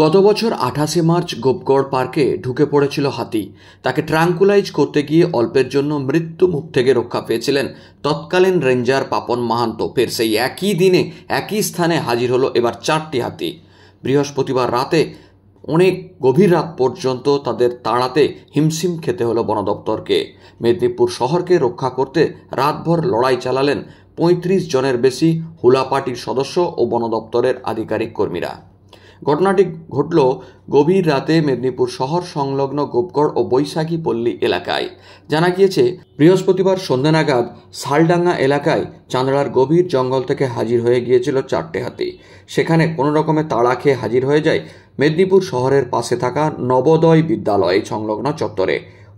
গত বছর আঠাশে মার্চ গোপগড় পার্কে ঢুকে পড়েছিল হাতি তাকে ট্রাঙ্কুলাইজ করতে গিয়ে অল্পের জন্য মৃত্যু মুখ থেকে রক্ষা পেয়েছিলেন তৎকালীন রেঞ্জার পাপন মাহান্ত ফের সেই একই দিনে একই স্থানে হাজির হলো এবার চারটি হাতি বৃহস্পতিবার রাতে অনেক গভীর রাত পর্যন্ত তাদের তাড়াতে হিমশিম খেতে হলো বন দপ্তরকে মেদিনীপুর শহরকে রক্ষা করতে রাতভর লড়াই চালালেন পঁয়ত্রিশ জনের বেশি হুলা পার্টির সদস্য ও বন আধিকারিক কর্মীরা ঘটনাটি ঘটল গভীর রাতে মেদিনীপুর শহর সংলগ্ন গোপগড় ও বৈশাখী পল্লী এলাকায় জানা গিয়েছে বৃহস্পতিবার সন্ধ্যা নাগাদ শালডাঙ্গা এলাকায় চাঁদড়ার গভীর জঙ্গল থেকে হাজির হয়ে গিয়েছিল চারটে হাতি সেখানে কোনো রকমে তাড়া খেয়ে হাজির হয়ে যায় মেদিনীপুর শহরের পাশে থাকা নবোদয় বিদ্যালয় সংলগ্ন চত্বরে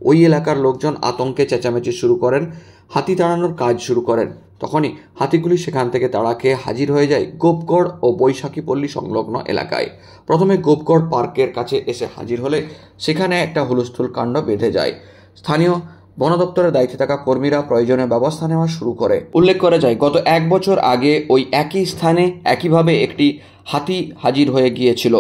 ওই এলাকার লোকজন আতঙ্কে চেঁচামেচি শুরু করেন হাতি তাড়ানোর কাজ শুরু করেন তখনই হাতিগুলি সেখান থেকে তারা খেয়ে হাজির হয়ে যায় গোপগড় ও বৈশাখীপল্লী সংলগ্ন এলাকায় প্রথমে গোপগড় পার্কের কাছে এসে হাজির হলে সেখানে একটা হুলস্থুল কাণ্ড বেঁধে যায় স্থানীয় বন দপ্তরের দায়িত্বে থাকা কর্মীরা প্রয়োজনে ব্যবস্থা নেওয়া শুরু করে উল্লেখ করা যায় গত এক বছর আগে ওই একই স্থানে একইভাবে একটি হাতি হাজির হয়ে গিয়েছিল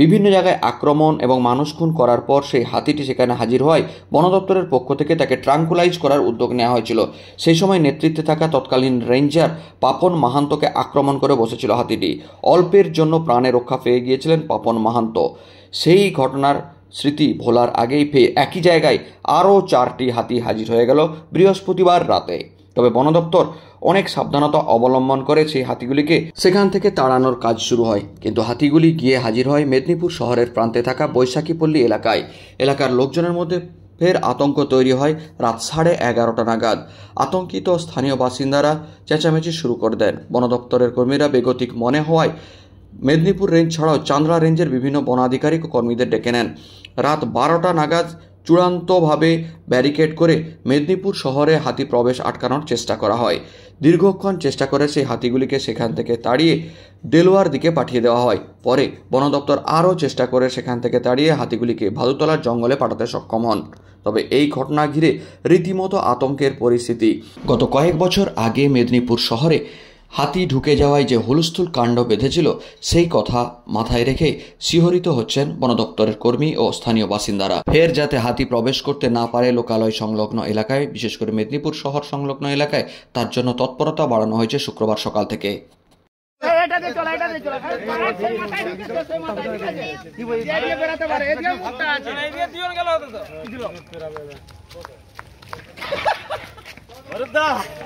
বিভিন্ন জায়গায় আক্রমণ এবং মানুষ খুন করার পর সেই হাতিটি সেখানে হাজির হয় বন দপ্তরের পক্ষ থেকে তাকে ট্রাঙ্কুলাইজ করার উদ্যোগ নেওয়া হয়েছিল সেই সময় নেতৃত্বে থাকা তৎকালীন রেঞ্জার পাপন মাহান্তকে আক্রমণ করে বসেছিল হাতিটি অল্পের জন্য প্রাণে রক্ষা পেয়ে গিয়েছিলেন পাপন মাহান্ত সেই ঘটনার স্মৃতি ভোলার আগেই ফে একই জায়গায় আরও চারটি হাতি হাজির হয়ে গেল বৃহস্পতিবার রাতে তবে বন দপ্তর অনেক সাবধানতা অবলম্বন করে সেই হাতিগুলিকে সেখান থেকে তাড়ানোর কাজ শুরু হয় কিন্তু হাতিগুলি গিয়ে হাজির হয় মেদিনীপুর শহরের প্রান্তে থাকা বৈশাখীপল্লী এলাকায় এলাকার লোকজনের মধ্যে ফের আতঙ্ক তৈরি হয় রাত সাড়ে এগারোটা নাগাদ আতঙ্কিত স্থানীয় বাসিন্দারা চেঁচামেচি শুরু করে দেন বন দপ্তরের কর্মীরা বেগতিক মনে হওয়ায় মেদিনীপুর রেঞ্জ ছাড়াও চান্দ্রা রেঞ্জের বিভিন্ন বনাধিকারিক ও কর্মীদের ডেকে নেন রাত বারোটা নাগাদ চূড়ান্তভাবে ব্যারিকেড করে মেদিনীপুর শহরে হাতি প্রবেশ আটকানোর চেষ্টা করা হয় দীর্ঘক্ষণ চেষ্টা করে সেই হাতিগুলিকে সেখান থেকে তাড়িয়ে দেলোয়ার দিকে পাঠিয়ে দেওয়া হয় পরে বন দপ্তর আরও চেষ্টা করে সেখান থেকে তাড়িয়ে হাতিগুলিকে ভাদুতলার জঙ্গলে পাঠাতে সক্ষম হন তবে এই ঘটনা ঘিরে রীতিমতো আতঙ্কের পরিস্থিতি গত কয়েক বছর আগে মেদিনীপুর শহরে হাতি ঢুকে যাওয়ায় যে হুলস্থুল কাণ্ড বেঁধেছিল সেই কথা মাথায় রেখে শিহরিত হচ্ছেন বনদপ্তরের কর্মী ও স্থানীয় বাসিন্দারা ফের যাতে হাতি প্রবেশ করতে না পারে লোকালয় সংলগ্ন এলাকায় বিশেষ করে মেদিনীপুর শহর সংলগ্ন এলাকায় তার জন্য তৎপরতা বাড়ানো হয়েছে শুক্রবার সকাল থেকে